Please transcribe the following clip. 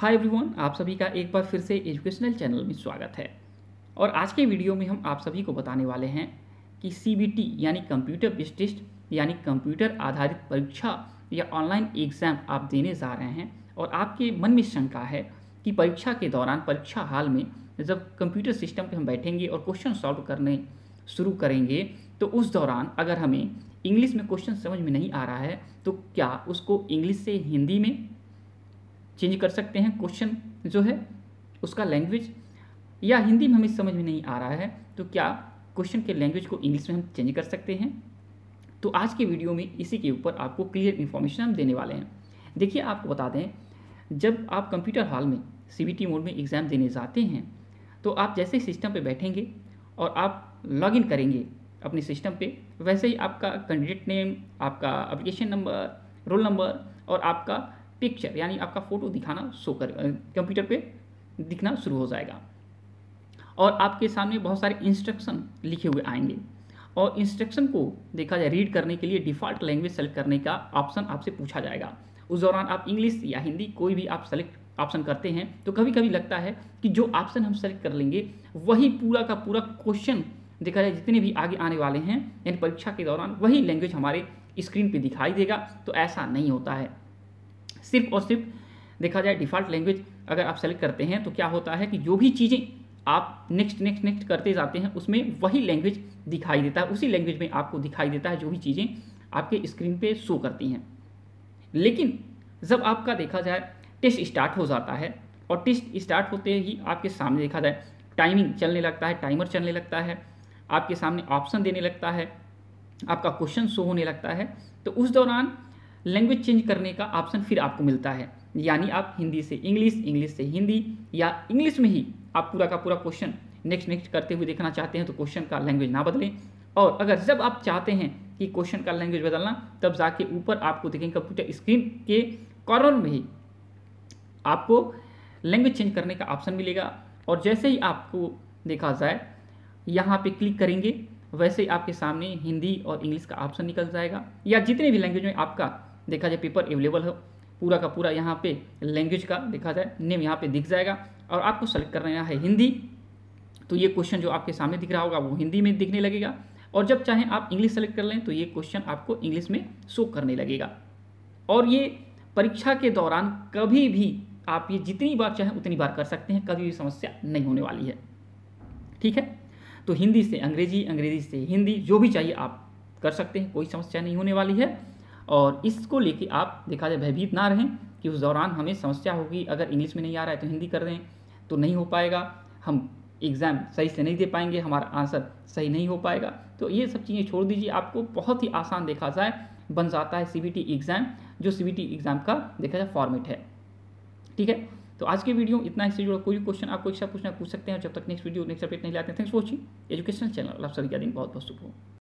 hi everyone आप सभी का एक बार फिर से एजुकेशनल चैनल में स्वागत है और आज के वीडियो में हम आप सभी को बताने वाले हैं कि सी यानी कंप्यूटर बेस्ड टेस्ट यानी कंप्यूटर आधारित परीक्षा या ऑनलाइन एग्ज़ाम आप देने जा रहे हैं और आपके मन में शंका है कि परीक्षा के दौरान परीक्षा हाल में जब कंप्यूटर सिस्टम पर हम बैठेंगे और क्वेश्चन सॉल्व करने शुरू करेंगे तो उस दौरान अगर हमें इंग्लिश में क्वेश्चन समझ में नहीं आ रहा है तो क्या उसको इंग्लिश से हिंदी में चेंज कर सकते हैं क्वेश्चन जो है उसका लैंग्वेज या हिंदी में हमें समझ में नहीं आ रहा है तो क्या क्वेश्चन के लैंग्वेज को इंग्लिश में हम चेंज कर सकते हैं तो आज के वीडियो में इसी के ऊपर आपको क्लियर इन्फॉर्मेशन हम देने वाले हैं देखिए आपको बता दें जब आप कंप्यूटर हॉल में सी मोड में एग्ज़ाम देने जाते हैं तो आप जैसे ही सिस्टम पर बैठेंगे और आप लॉग इन करेंगे अपने सिस्टम पे वैसे ही आपका कैंडिडेट नेम आपका अप्लीकेशन नंबर रोल नंबर और आपका पिक्चर यानी आपका फ़ोटो दिखाना शो कर कंप्यूटर पे दिखना शुरू हो जाएगा और आपके सामने बहुत सारे इंस्ट्रक्शन लिखे हुए आएंगे और इंस्ट्रक्शन को देखा जाए रीड करने के लिए डिफ़ॉल्ट लैंग्वेज सेलेक्ट करने का ऑप्शन आपसे पूछा जाएगा उस दौरान आप इंग्लिश या हिंदी कोई भी आप सेलेक्ट ऑप्शन करते हैं तो कभी कभी लगता है कि जो ऑप्शन हम सेलेक्ट कर लेंगे वही पूरा का पूरा क्वेश्चन देखा जाए जितने भी आगे आने वाले हैं यानी परीक्षा के दौरान वही लैंग्वेज हमारे स्क्रीन पे दिखाई देगा तो ऐसा नहीं होता है सिर्फ और सिर्फ देखा जाए डिफ़ॉल्ट लैंग्वेज अगर आप सेलेक्ट करते हैं तो क्या होता है कि जो भी चीज़ें आप नेक्स्ट नेक्स्ट नेक्स्ट करते जाते हैं उसमें वही लैंग्वेज दिखाई देता है उसी लैंग्वेज में आपको दिखाई देता है जो भी चीज़ें आपके स्क्रीन पे शो करती हैं लेकिन जब आपका देखा जाए टेस्ट स्टार्ट हो जाता है और टेस्ट स्टार्ट होते ही आपके सामने देखा जाए टाइमिंग चलने लगता है टाइमर चलने लगता है आपके सामने ऑप्शन देने लगता है आपका क्वेश्चन शो होने लगता है तो उस दौरान लैंग्वेज चेंज करने का ऑप्शन फिर आपको मिलता है यानी आप हिंदी से इंग्लिश इंग्लिश से हिंदी या इंग्लिश में ही आप पूरा का पूरा क्वेश्चन नेक्स्ट नेक्स्ट करते हुए देखना चाहते हैं तो क्वेश्चन का लैंग्वेज ना बदलें और अगर जब आप चाहते हैं कि क्वेश्चन का लैंग्वेज बदलना तब जाके ऊपर आपको देखेंगे कंप्यूटर स्क्रीन के कॉर्नर में ही आपको लैंग्वेज चेंज करने का ऑप्शन मिलेगा और जैसे ही आपको देखा जाए यहाँ पे क्लिक करेंगे वैसे ही आपके सामने हिंदी और इंग्लिश का ऑप्शन निकल जाएगा या जितने भी लैंग्वेज में आपका देखा जाए पेपर अवेलेबल हो पूरा का पूरा यहाँ पे लैंग्वेज का देखा जाए नेम यहाँ पे दिख जाएगा और आपको सेलेक्ट करना है हिंदी तो ये क्वेश्चन जो आपके सामने दिख रहा होगा वो हिंदी में दिखने लगेगा और जब चाहें आप इंग्लिश सेलेक्ट कर लें तो ये क्वेश्चन आपको इंग्लिश में शो करने लगेगा और ये परीक्षा के दौरान कभी भी आप ये जितनी बार चाहें उतनी बार कर सकते हैं कभी भी समस्या नहीं होने वाली है ठीक है तो हिंदी से अंग्रेजी अंग्रेजी से हिंदी जो भी चाहिए आप कर सकते हैं कोई समस्या नहीं होने वाली है और इसको लेके आप देखा जाए भयभीत ना रहें कि उस दौरान हमें समस्या होगी अगर इंग्लिश में नहीं आ रहा है तो हिंदी कर दें तो नहीं हो पाएगा हम एग्ज़ाम सही से नहीं दे पाएंगे हमारा आंसर सही नहीं हो पाएगा तो ये सब चीज़ें छोड़ दीजिए आपको बहुत ही आसान देखा जाए बन जाता है सी एग्ज़ाम जो सी एग्ज़ाम का देखा जाए फॉर्मेट है ठीक है तो आज की वीडियो इतना इससे जुड़ा कोई क्वेश्चन आपको एक्स्ट्रा पूछना पूछ सकते हैं जब तक नेक्स्ट वीडियो नेक्स्ट अपडेट नहीं लाते थैंक्स वॉचिंग एजुकेशन चैनल आप सभी का दिन बहुत बहुत शुभ हो